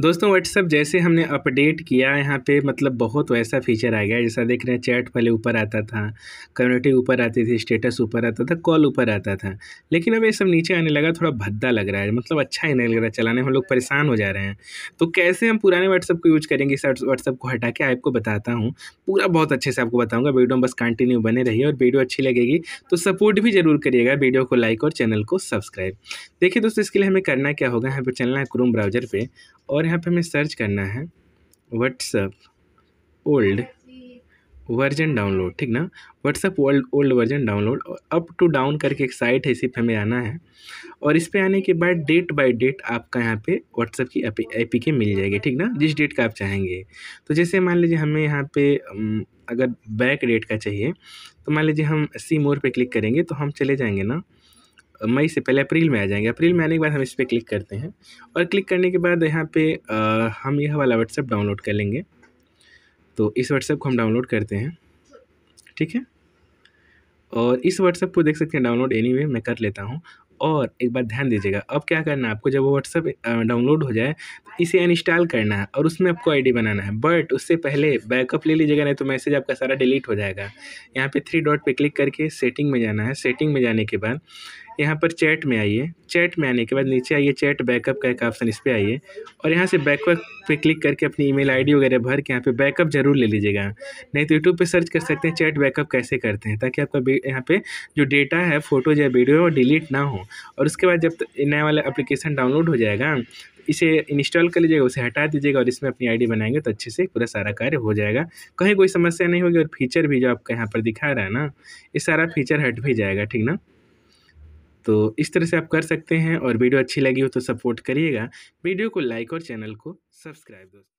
दोस्तों व्हाट्सअप जैसे हमने अपडेट किया यहाँ पे मतलब बहुत वैसा फीचर आ गया जैसा देख रहे हैं चैट पहले ऊपर आता था कम्युनिटी ऊपर आती थी स्टेटस ऊपर आता था कॉल ऊपर आता था लेकिन अब ये सब नीचे आने लगा थोड़ा भद्दा लग रहा है मतलब अच्छा ही नहीं लग रहा चलाने हम लोग परेशान हो जा रहे हैं तो कैसे हम पुराने व्हाट्सअप को यूज़ करेंगे इस व्हाट्सअप को हटा के आपको बताता हूँ पूरा बहुत अच्छे से आपको बताऊँगा वीडियो बस कंटिन्यू बने रही और वीडियो अच्छी लगेगी तो सपोर्ट भी जरूर करिएगा वीडियो को लाइक और चैनल को सब्सक्राइब देखिए दोस्तों इसके लिए हमें करना क्या होगा यहाँ पर चलना है क्रोम ब्राउजर पर और यहाँ पे हमें सर्च करना है व्हाट्सअप ओल्ड वर्जन डाउनलोड ठीक ना WhatsApp old old version download और अप टू डाउन करके एक साइट है इसी पर हमें आना है और इस पर आने के बाद डेट बाय डेट आपका यहाँ पे व्हाट्सअप की आई के मिल जाएगी ठीक ना जिस डेट का आप चाहेंगे तो जैसे मान लीजिए हमें यहाँ पे अगर बैक डेट का चाहिए तो मान लीजिए हम सी मोर पर क्लिक करेंगे तो हम चले जाएंगे ना मई से पहले अप्रैल में आ जाएंगे अप्रैल में आने के बाद हम इस पर क्लिक करते हैं और क्लिक करने के बाद यहाँ पे आ, हम यह वाला व्हाट्सअप डाउनलोड कर लेंगे तो इस व्हाट्सअप को हम डाउनलोड करते हैं ठीक है और इस व्हाट्सअप को देख सकते हैं डाउनलोड एनी anyway, मैं कर लेता हूँ और एक बार ध्यान दीजिएगा अब क्या करना है आपको जब वो व्हाट्सअप डाउनलोड हो जाए तो इसे अनइंस्टॉल करना है और उसमें आपको आईडी बनाना है बट उससे पहले बैकअप ले लीजिएगा नहीं तो मैसेज आपका सारा डिलीट हो जाएगा यहाँ पे थ्री डॉट पे क्लिक करके सेटिंग में जाना है सेटिंग में जाने के बाद यहाँ पर चैट में आइए चैट में आने के बाद नीचे आइए चैट बैकअप का एक ऑप्शन इस पर आइए और यहाँ से बैकअप पे क्लिक करके अपनी ईमेल आईडी वगैरह भर के यहाँ पे बैकअप जरूर ले लीजिएगा नहीं तो यूट्यूब पे सर्च कर सकते हैं चैट बैकअप कैसे करते हैं ताकि आपका यहाँ पे जो डेटा है फोटोज या वीडियो वो डिलीट ना हो और उसके बाद जब नया वाला अप्लीकेशन डाउनलोड हो जाएगा इसे इंस्टॉल कर लीजिएगा उसे हटा दीजिएगा और इसमें अपनी आईडी बनाएंगे तो अच्छे से पूरा सारा कार्य हो जाएगा कहीं कोई समस्या नहीं होगी और फीचर भी जो आपका यहाँ पर दिखा रहा है ना ये सारा फीचर हट भी जाएगा ठीक ना तो इस तरह से आप कर सकते हैं और वीडियो अच्छी लगी हो तो सपोर्ट करिएगा वीडियो को लाइक और चैनल को सब्सक्राइब दोस्तों